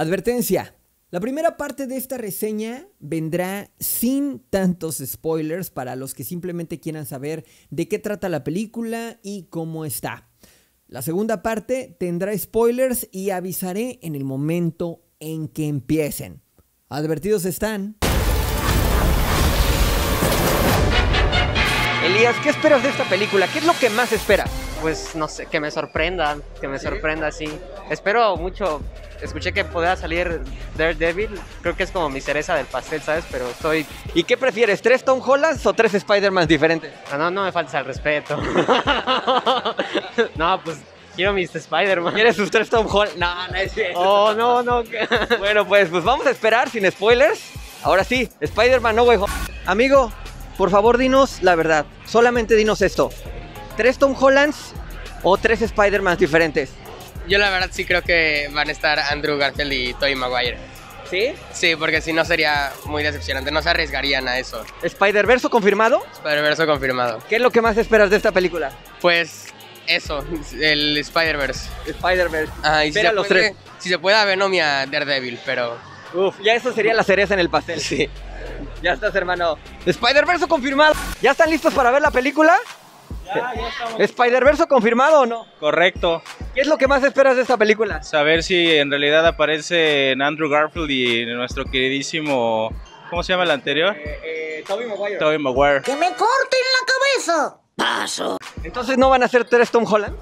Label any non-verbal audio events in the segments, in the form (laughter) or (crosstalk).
Advertencia. La primera parte de esta reseña vendrá sin tantos spoilers para los que simplemente quieran saber de qué trata la película y cómo está. La segunda parte tendrá spoilers y avisaré en el momento en que empiecen. Advertidos están. Elías, ¿qué esperas de esta película? ¿Qué es lo que más esperas? pues no sé, que me sorprenda, que me sorprenda, así Espero mucho, escuché que podía salir Daredevil, creo que es como mi cereza del pastel, ¿sabes? Pero estoy... ¿Y qué prefieres, tres Tom Hollands o tres Spider-Man diferentes? Ah, no, no me faltes al respeto. (laughs) no, pues quiero mis Spider-Man. ¿Quieres sus tres Tom Hollands No, no es cierto. Oh, no, no. (laughs) bueno, pues, pues vamos a esperar sin spoilers. Ahora sí, Spider-Man No voy Amigo, por favor dinos la verdad. Solamente dinos esto tres Tom Hollands o tres Spider-Man diferentes. Yo la verdad sí creo que van a estar Andrew Garfield y Tobey Maguire. ¿Sí? Sí, porque si no sería muy decepcionante, no se arriesgarían a eso. ¿Spider-Verse confirmado? Spider-Verse confirmado. ¿Qué es lo que más esperas de esta película? Pues eso, el Spider-Verse. Spider-Verse. Ah, y si se puede, Si se puede, Venom y a Daredevil, pero... Uf, ya eso sería la cereza en el pastel. (laughs) Sí. Ya estás, hermano. Spider-Verse confirmado. ¿Ya están listos para ver la película? Ah, (laughs) ¿Spider-Verse confirmado o no? Correcto. ¿Qué es lo que más esperas de esta película? Saber si en realidad aparece en Andrew Garfield y nuestro queridísimo. ¿Cómo se llama el anterior? Eh, eh, Tobey Maguire. Tobey Maguire. ¡Que me corten la cabeza! ¡Paso! Entonces no van a ser tres Tom Holland.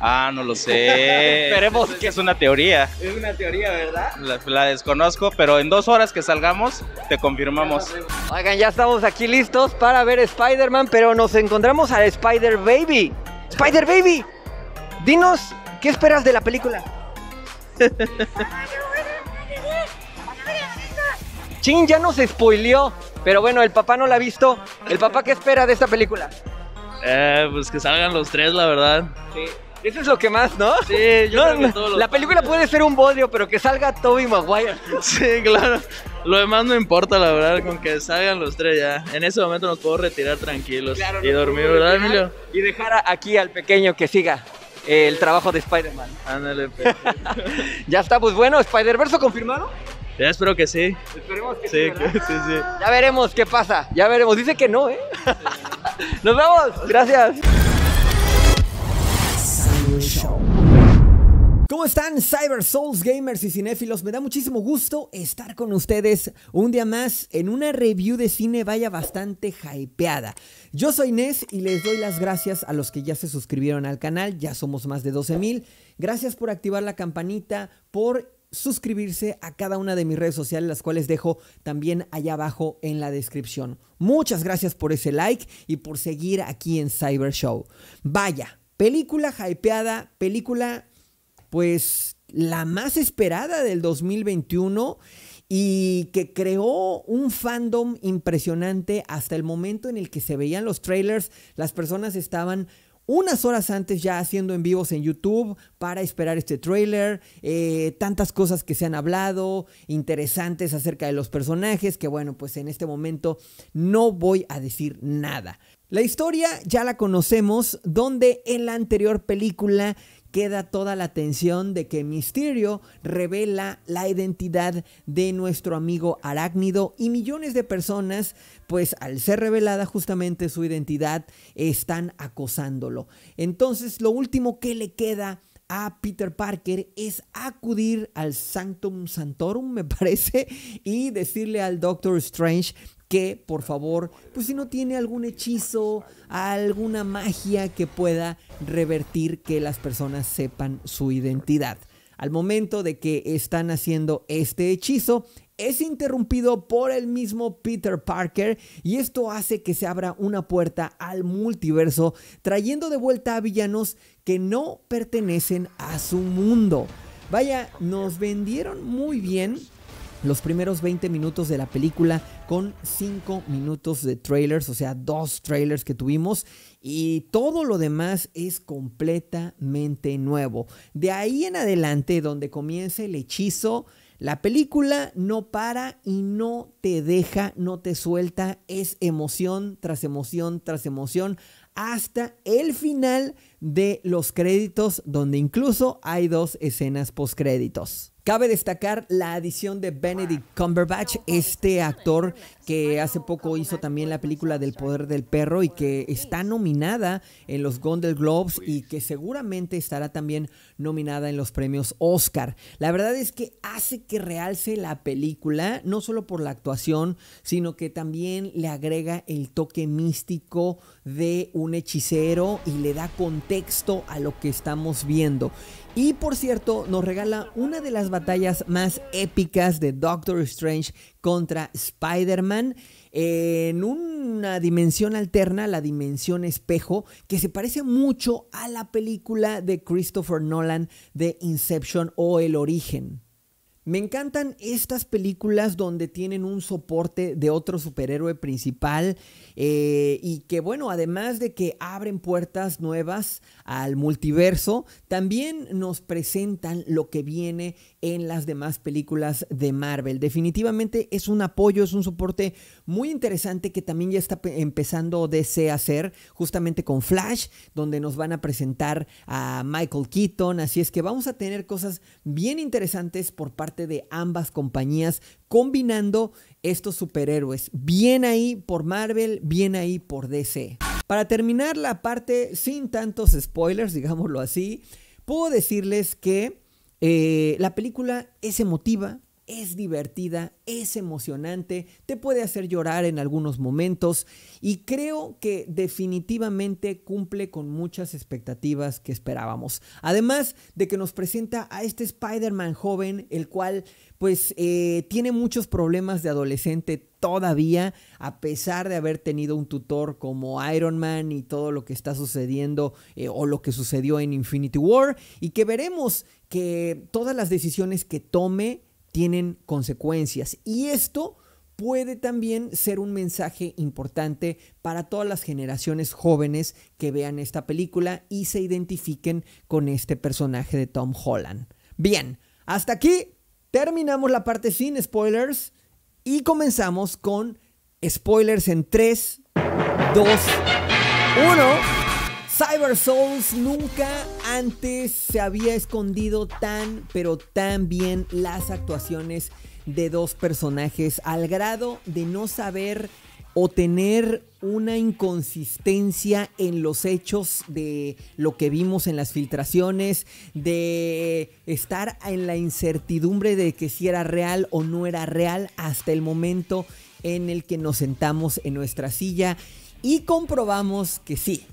Ah, no lo sé. (laughs) Esperemos que es una teoría. Es una teoría, ¿verdad? La, desconozco, pero en dos horas que salgamos te confirmamos. Oigan, ya estamos aquí listos para ver Spider-Man, pero nos encontramos a Spider Baby. Spider Baby, dinos, ¿qué esperas de la película? Chin ya nos spoileó, pero bueno, el papá no la ha visto. ¿El papá qué espera de esta película? Eh, pues que salgan los tres, la verdad. Sí. Eso es lo que más, ¿no? Sí, yo creo La película puede ser un bodrio, pero que salga Toby Maguire. (laughs) Sí, claro. Lo demás no importa, la verdad, con que salgan los tres ya. En ese momento nos puedo retirar tranquilos y dormir, ¿verdad, Emilio? Y dejar aquí al pequeño que siga eh, el trabajo de Spider-Man. Ándale, pues. (laughs) Ya está, pues bueno, Spider-Verse confirmado. Ya espero que sí. Esperemos que sí. Sí, sí, sí. Ya veremos qué pasa. Ya veremos. Dice que no, ¿eh? (laughs) Nos vemos. Gracias. ¿Cómo están Cyber Souls gamers y cinéfilos? Me da muchísimo gusto estar con ustedes un día más en una review de cine vaya bastante hypeada. Yo soy inés y les doy las gracias a los que ya se suscribieron al canal, ya somos más de 12 mil. Gracias por activar la campanita, por suscribirse a cada una de mis redes sociales, las cuales dejo también allá abajo en la descripción. Muchas gracias por ese like y por seguir aquí en Cyber Show. Vaya, Película hypeada, película pues la más esperada del 2021 y que creó un fandom impresionante hasta el momento en el que se veían los trailers, las personas estaban unas horas antes ya haciendo en vivos en YouTube para esperar este trailer, eh, tantas cosas que se han hablado, interesantes acerca de los personajes, que bueno, pues en este momento no voy a decir nada. La historia ya la conocemos, donde en la anterior película queda toda la tensión de que Misterio revela la identidad de nuestro amigo Arácnido y millones de personas, pues al ser revelada justamente su identidad, están acosándolo. Entonces, lo último que le queda a Peter Parker es acudir al Sanctum Santorum, me (laughs) parece, y decirle al Doctor Strange que, por favor, pues si no tiene algún hechizo, alguna magia que pueda revertir que las personas sepan su identidad. Al momento de que están haciendo este hechizo, es interrumpido por el mismo Peter Parker y esto hace que se abra una puerta al multiverso, trayendo de vuelta a villanos que no pertenecen a su mundo. Vaya, nos vendieron muy bien los primeros 20 minutos de la película con 5 minutos de trailers, o sea, dos trailers que tuvimos y todo lo demás es completamente nuevo. De ahí en adelante, donde comienza el hechizo, la película no para y no te deja, no te suelta, es emoción tras emoción tras emoción hasta el final de los créditos, donde incluso hay dos escenas postcréditos. Cabe destacar la adición de Benedict Cumberbatch, este actor que hace poco hizo también la película del poder del perro y que está nominada en los Gondel Globes y que seguramente estará también nominada en los premios Oscar. La verdad es que hace que realce la película, no solo por la actuación, sino que también le agrega el toque místico de un hechicero y le da contexto a lo que estamos viendo. Y por cierto, nos regala una de las batallas más épicas de Doctor Strange contra Spider-Man en una dimensión alterna, la dimensión espejo, que se parece mucho a la película de Christopher Nolan de Inception o El Origen. Me encantan estas películas donde tienen un soporte de otro superhéroe principal eh, y que bueno, además de que abren puertas nuevas al multiverso, también nos presentan lo que viene en las demás películas de Marvel. Definitivamente es un apoyo, es un soporte muy interesante que también ya está empezando DC a hacer, justamente con Flash, donde nos van a presentar a Michael Keaton. Así es que vamos a tener cosas bien interesantes por parte de ambas compañías combinando estos superhéroes. Bien ahí por Marvel, bien ahí por DC. Para terminar la parte sin tantos spoilers, digámoslo así, puedo decirles que eh, la película es emotiva, es divertida, es emocionante, te puede hacer llorar en algunos momentos y creo que definitivamente cumple con muchas expectativas que esperábamos. Además de que nos presenta a este Spider-Man joven, el cual pues eh, tiene muchos problemas de adolescente todavía, a pesar de haber tenido un tutor como Iron Man y todo lo que está sucediendo eh, o lo que sucedió en Infinity War, y que veremos que todas las decisiones que tome tienen consecuencias. Y esto puede también ser un mensaje importante para todas las generaciones jóvenes que vean esta película y se identifiquen con este personaje de Tom Holland. Bien, hasta aquí terminamos la parte sin spoilers y comenzamos con spoilers en 3, 2, 1. Cyber Souls nunca antes se había escondido tan, pero tan bien las actuaciones de dos personajes al grado de no saber o tener una inconsistencia en los hechos de lo que vimos en las filtraciones, de estar en la incertidumbre de que si era real o no era real hasta el momento en el que nos sentamos en nuestra silla y comprobamos que sí,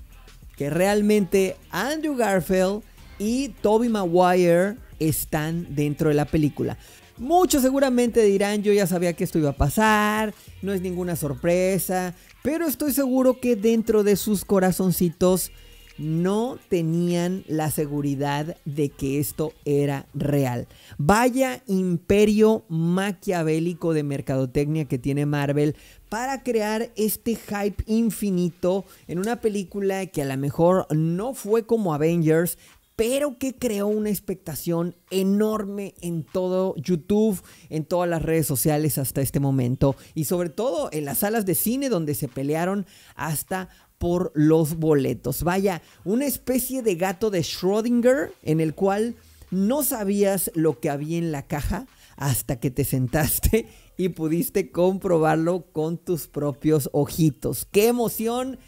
realmente Andrew Garfield y Toby Maguire están dentro de la película. Muchos seguramente dirán, yo ya sabía que esto iba a pasar, no es ninguna sorpresa, pero estoy seguro que dentro de sus corazoncitos no tenían la seguridad de que esto era real. Vaya imperio maquiavélico de mercadotecnia que tiene Marvel para crear este hype infinito en una película que a lo mejor no fue como Avengers, pero que creó una expectación enorme en todo YouTube, en todas las redes sociales hasta este momento y sobre todo en las salas de cine donde se pelearon hasta por los boletos. Vaya, una especie de gato de Schrödinger en el cual no sabías lo que había en la caja hasta que te sentaste (laughs) y pudiste comprobarlo con tus propios ojitos. ¡Qué emoción!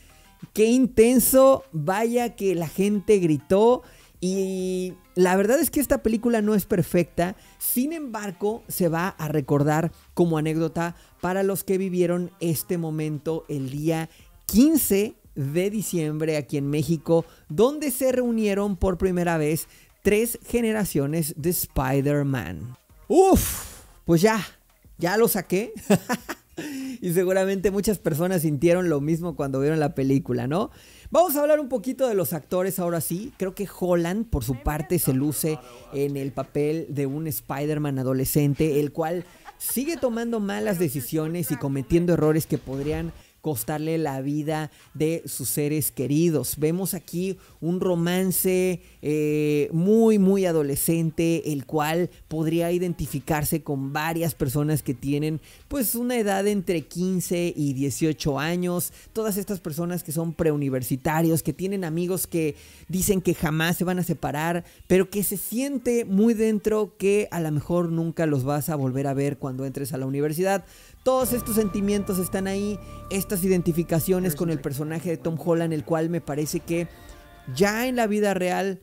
¡Qué intenso! Vaya que la gente gritó. Y la verdad es que esta película no es perfecta, sin embargo se va a recordar como anécdota para los que vivieron este momento el día 15 de diciembre aquí en México, donde se reunieron por primera vez tres generaciones de Spider-Man. Uf, pues ya, ya lo saqué. (laughs) y seguramente muchas personas sintieron lo mismo cuando vieron la película, ¿no? Vamos a hablar un poquito de los actores ahora sí. Creo que Holland, por su parte, se luce en el papel de un Spider-Man adolescente, el cual sigue tomando malas decisiones y cometiendo errores que podrían costarle la vida de sus seres queridos. Vemos aquí un romance eh, muy, muy adolescente, el cual podría identificarse con varias personas que tienen pues una edad entre 15 y 18 años, todas estas personas que son preuniversitarios, que tienen amigos que dicen que jamás se van a separar, pero que se siente muy dentro que a lo mejor nunca los vas a volver a ver cuando entres a la universidad todos estos sentimientos están ahí, estas identificaciones con el personaje de Tom Holland, el cual me parece que ya en la vida real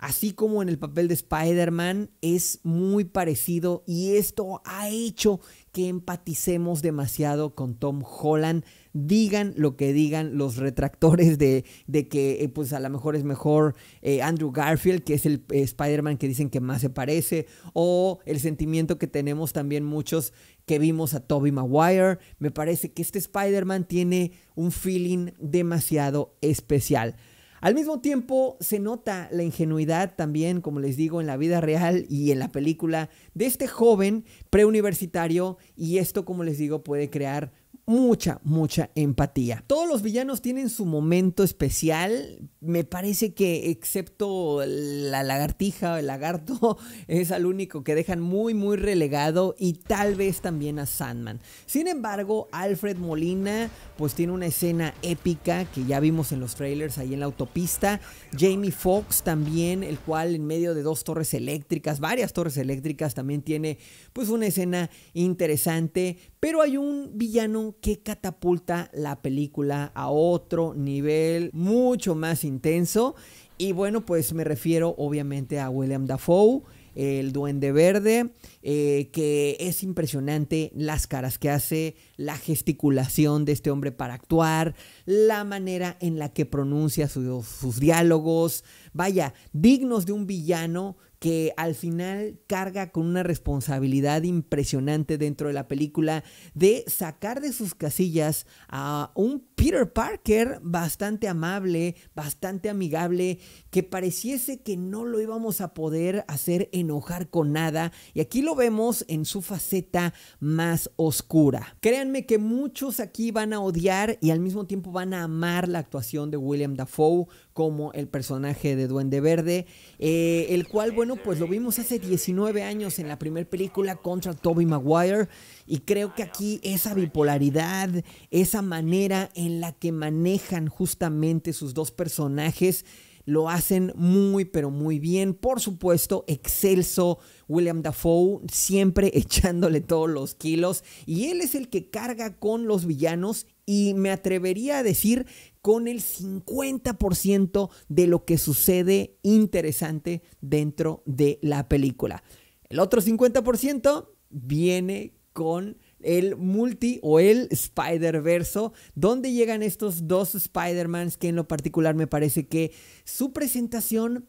Así como en el papel de Spider-Man es muy parecido y esto ha hecho que empaticemos demasiado con Tom Holland. Digan lo que digan los retractores de, que eh, pues a lo mejor es mejor eh, Andrew Garfield, que es el eh, Spider-Man que dicen que más se parece, o el sentimiento que tenemos también muchos que vimos a Toby Maguire. Me parece que este Spider-Man tiene un feeling demasiado especial. Al mismo tiempo, se nota la ingenuidad también, como les digo, en la vida real y en la película de este joven preuniversitario y esto, como les digo, puede crear mucha, mucha empatía. Todos los villanos tienen su momento especial, me parece que excepto la lagartija o el lagarto (laughs) es al único que dejan muy muy relegado y tal vez también a Sandman. Sin embargo, Alfred Molina pues tiene una escena épica que ya vimos en los trailers ahí en la autopista. Jamie Foxx también, el cual en medio de dos torres eléctricas, varias torres eléctricas también tiene pues una escena interesante, pero hay un villano que catapulta la película a otro nivel mucho más interesante intenso. Y bueno, pues me refiero obviamente a William Dafoe, el Duende Verde, eh, que es impresionante las caras que hace, la gesticulación de este hombre para actuar, la manera en la que pronuncia sus diálogos, vaya, dignos de un villano que al final carga con una responsabilidad impresionante dentro de la película de sacar de sus casillas a un Peter Parker bastante amable, bastante amigable, que pareciese que no lo íbamos a poder hacer enojar con nada. Y aquí lo vemos en su faceta más oscura. Créanme que muchos aquí van a odiar y al mismo tiempo van a amar la actuación de William Dafoe como el personaje de Duende Verde, eh, el cual, bueno, pues lo vimos hace 19 años en la primera película contra Toby Maguire y creo que aquí esa bipolaridad, esa manera en la que manejan justamente sus dos personajes lo hacen muy, pero muy bien. Por supuesto, excelso William Dafoe, siempre (laughs) echándole todos los kilos. Y él es el que carga con los villanos. Y me atrevería a decir con el 50% de lo que sucede interesante dentro de la película. El otro 50% viene con el multi o el Spider-Verso, donde llegan estos dos Spider-Mans que en lo particular me parece que su presentación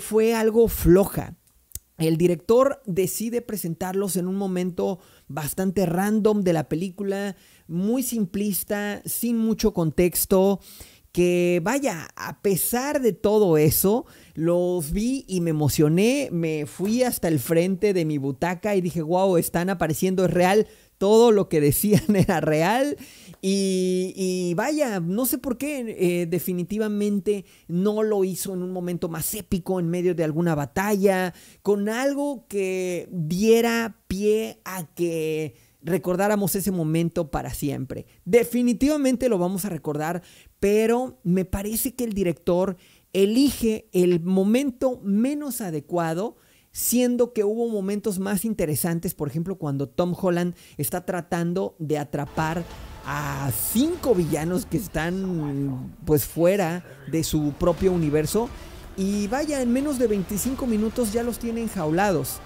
fue algo floja. El director decide presentarlos en un momento bastante random de la película, muy simplista, sin mucho contexto, que vaya, a pesar de todo eso, los vi y me emocioné, me fui hasta el frente de mi butaca y dije, wow, están apareciendo, es real, todo lo que decían (laughs) era real y, vaya, no sé por qué, eh, definitivamente no lo hizo en un momento más épico, en medio de alguna batalla, con algo que diera pie a que recordáramos ese momento para siempre. Definitivamente lo vamos a recordar, pero me parece que el director elige el momento menos adecuado siendo que hubo momentos más interesantes, por ejemplo, cuando Tom Holland está tratando de atrapar a cinco villanos que están pues fuera de su propio universo y vaya, en menos de 25 minutos ya los tiene enjaulados.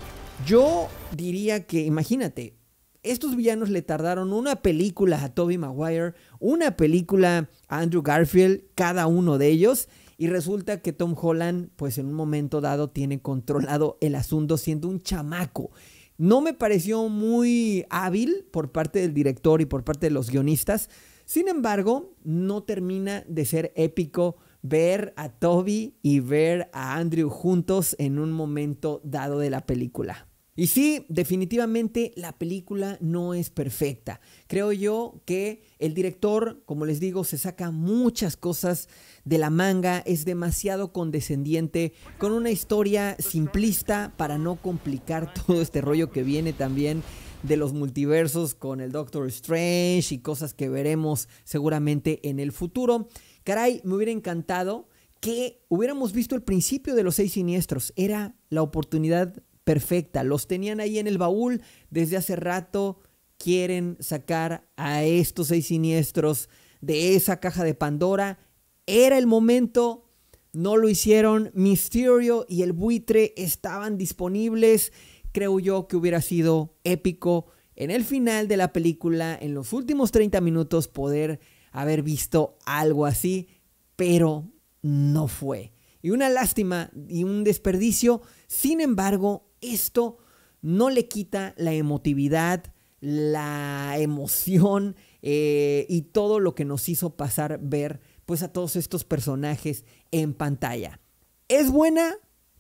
Yo diría que, imagínate, estos villanos le tardaron una película a Toby Maguire, una película a Andrew Garfield, cada uno de ellos, y resulta que Tom Holland, pues en un momento dado, tiene controlado el asunto siendo un chamaco. No me pareció muy hábil por parte del director y por parte de los guionistas. Sin embargo, no termina de ser épico ver a Toby y ver a Andrew juntos en un momento dado de la película. Y sí, definitivamente la película no es perfecta. Creo yo que el director, como les digo, se saca muchas cosas de la manga, es demasiado condescendiente, con una historia simplista para no complicar (laughs) todo este rollo que viene también de los multiversos con el Doctor Strange y cosas que veremos seguramente en el futuro. Caray, me hubiera encantado que hubiéramos visto el principio de los seis siniestros. Era la oportunidad perfecta. Los tenían ahí en el baúl desde hace rato. Quieren sacar a estos seis siniestros de esa caja de Pandora. Era el momento. No lo hicieron. Mysterio y el buitre estaban disponibles. Creo yo que hubiera sido épico en el final de la película, en los últimos 30 minutos, poder haber visto algo así, pero no fue. Y una lástima y un desperdicio. Sin embargo, esto no le quita la emotividad, la emoción eh, y todo lo que nos hizo pasar ver pues a todos estos personajes en pantalla. Es buena,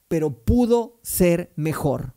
pero pudo ser mejor.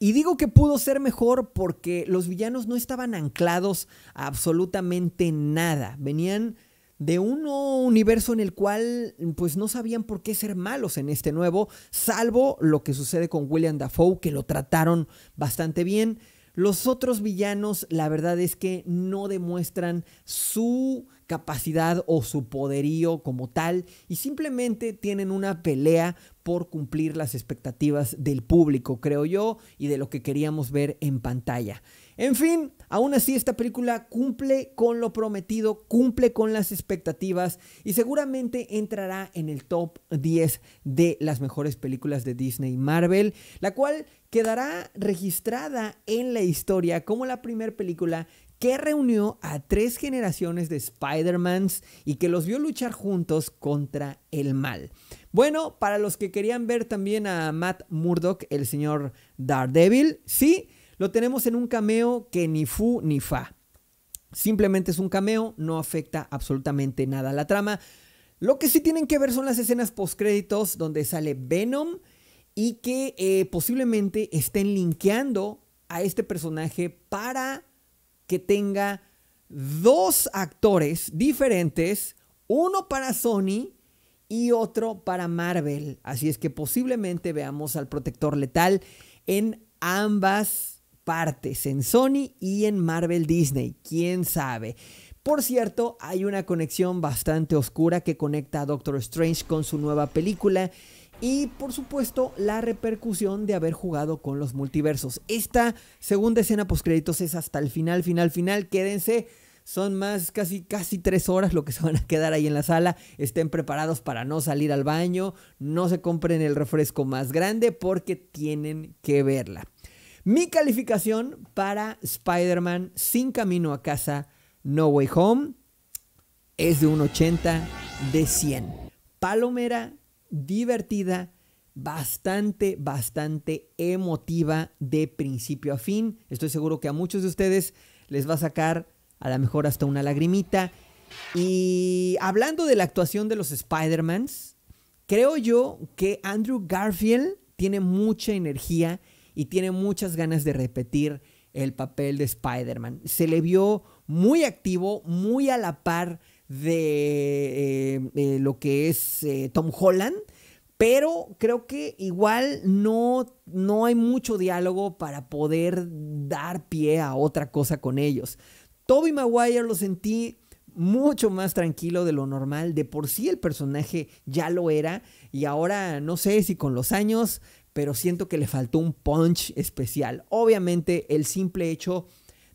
Y digo que pudo ser mejor porque los villanos no estaban anclados a absolutamente nada. Venían de un universo en el cual pues no sabían por qué ser malos en este nuevo, salvo lo que sucede con William Dafoe, que lo trataron bastante bien. Los otros villanos, la verdad es que no demuestran su capacidad o su poderío como tal y simplemente tienen una pelea por cumplir las expectativas del público, creo yo, y de lo que queríamos ver en pantalla. En fin, aún así esta película cumple con lo prometido, cumple con las expectativas y seguramente entrará en el top 10 de las mejores películas de Disney Marvel, la cual quedará registrada en la historia como la primera película que reunió a tres generaciones de Spider-Mans y que los vio luchar juntos contra el mal. Bueno, para los que querían ver también a Matt Murdock, el señor Daredevil, sí, lo tenemos en un cameo que ni fu ni fa. Simplemente es un cameo, no afecta absolutamente nada a la trama. Lo que sí tienen que ver son las escenas postcréditos donde sale Venom y que eh, posiblemente estén linkeando a este personaje para que tenga dos actores diferentes, uno para Sony y otro para Marvel. Así es que posiblemente veamos al protector letal en ambas partes, en Sony y en Marvel Disney, quién sabe. Por cierto, hay una conexión bastante oscura que conecta a Doctor Strange con su nueva película y por supuesto la repercusión de haber jugado con los multiversos. Esta segunda escena post es hasta el final, final, final. Quédense. Son más casi casi tres horas lo que se van a quedar ahí en la sala. Estén preparados para no salir al baño. No se compren el refresco más grande porque tienen que verla. Mi calificación para Spider-Man sin camino a casa, No Way Home, es de un 80 de 100. Palomera divertida, bastante, bastante emotiva de principio a fin. Estoy seguro que a muchos de ustedes les va a sacar a lo mejor hasta una lagrimita. Y hablando de la actuación de los Spider-Mans, creo yo que Andrew Garfield tiene mucha energía y tiene muchas ganas de repetir el papel de Spider-Man. Se le vio muy activo, muy a la par de eh, eh, lo que es eh, Tom Holland, pero creo que igual no, no hay mucho diálogo para poder dar pie a otra cosa con ellos. Toby Maguire lo sentí mucho más tranquilo de lo normal, de por sí el personaje ya lo era y ahora no sé si con los años, pero siento que le faltó un punch especial. Obviamente el simple hecho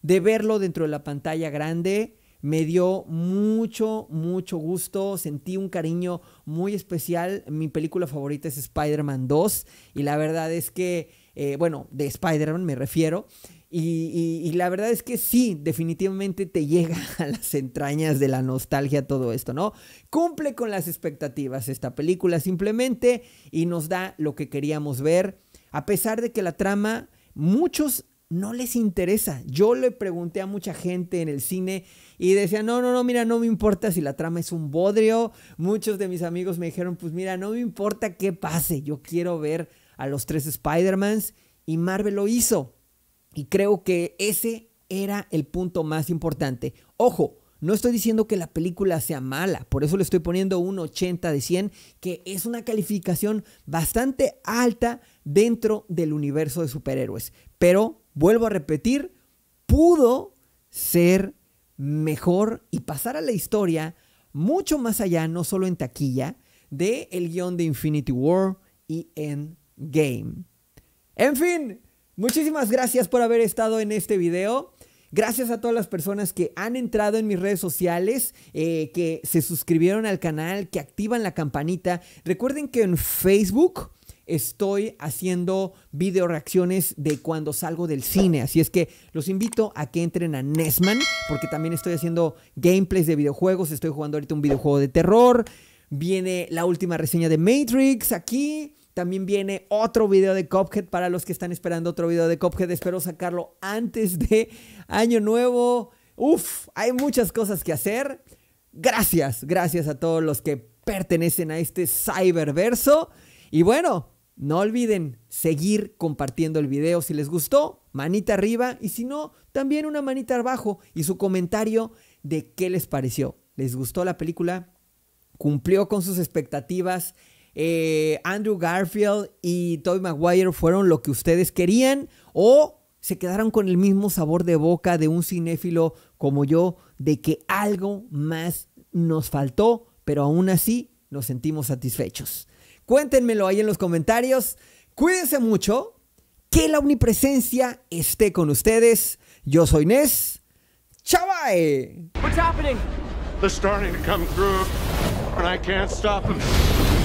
de verlo dentro de la pantalla grande, me dio mucho, mucho gusto, sentí un cariño muy especial. Mi película favorita es Spider-Man 2 y la verdad es que, eh, bueno, de Spider-Man me refiero. Y, y, la verdad es que sí, definitivamente te llega (laughs) a las entrañas de la nostalgia todo esto, ¿no? Cumple con las expectativas esta película simplemente y nos da lo que queríamos ver, a pesar de que la trama, muchos no les interesa. Yo le pregunté a mucha gente en el cine y decía, no, no, no, mira, no me importa si la trama es un bodrio. Muchos de mis amigos me dijeron, pues mira, no me importa qué pase, yo quiero ver a los tres Spider-Mans y Marvel lo hizo. Y creo que ese era el punto más importante. Ojo, no estoy diciendo que la película sea mala, por eso le estoy poniendo un 80 de 100, que es una calificación bastante alta dentro del universo de superhéroes. Pero vuelvo a repetir, pudo ser mejor y pasar a la historia mucho más allá, no solo en taquilla, de el guión de Infinity War y Endgame. En fin, muchísimas gracias por haber estado en este video. Gracias a todas las personas que han entrado en mis redes sociales, eh, que se suscribieron al canal, que activan la campanita. Recuerden que en Facebook estoy haciendo video reacciones de cuando salgo del cine. Así es que los invito a que entren a Nesman, porque también estoy haciendo gameplays de videojuegos. Estoy jugando ahorita un videojuego de terror. Viene la última reseña de Matrix aquí. También viene otro video de Cophead para los que están esperando otro video de Cophead. Espero sacarlo antes de Año Nuevo. Uf, hay muchas cosas que hacer. Gracias, gracias a todos los que pertenecen a este cyberverso. Y bueno, no olviden seguir compartiendo el video si les gustó, manita arriba y si no, también una manita abajo y su comentario de qué les pareció. ¿Les gustó la película? ¿Cumplió con sus expectativas? Eh, Andrew Garfield y Tobey Maguire fueron lo que ustedes querían o se quedaron con el mismo sabor de boca de un cinéfilo como yo de que algo más nos faltó, pero aún así nos sentimos satisfechos. Cuéntenmelo ahí en los comentarios. Cuídense mucho. Que la omnipresencia esté con ustedes. Yo soy Nes. ¡Chavae! What's happening? through I can't stop them.